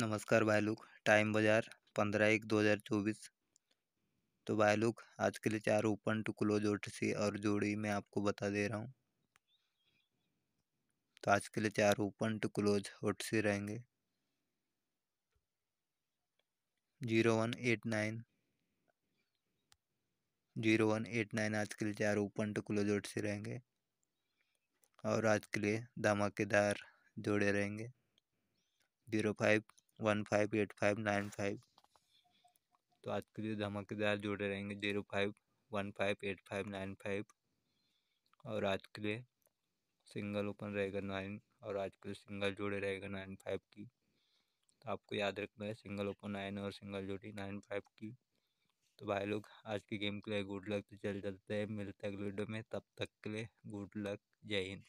नमस्कार भाई लोग टाइम बाजार पंद्रह एक दो हज़ार चौबीस तो भाई लोग आज के लिए चार ओपन टू क्लोज सी और जोड़ी मैं आपको बता दे रहा हूँ तो आज के लिए चार ओपन टू क्लोज ओटसी रहेंगे zero one eight nine zero one eight nine आज के लिए चार ओपन टुकलो तो जोड़ से रहेंगे और आज के लिए धमाकेदार जोड़े रहेंगे zero five one five eight five nine five तो आज के लिए धमाकेदार जोड़े रहेंगे zero five one five eight five nine five और आज के लिए सिंगल ओपन रहेगा नाइन और आज के लिए सिंगल जोड़े रहेगा नाइन फाइव की तो आपको याद रखना है सिंगल ओपन नाइन और सिंगल जोड़ी नाइन फाइव की तो भाई लोग आज की गेम के लिए गुड लक तो चल चलते हैं मिलते हैं अगले वीडियो में तब तक के लिए गुड लक जय हिंद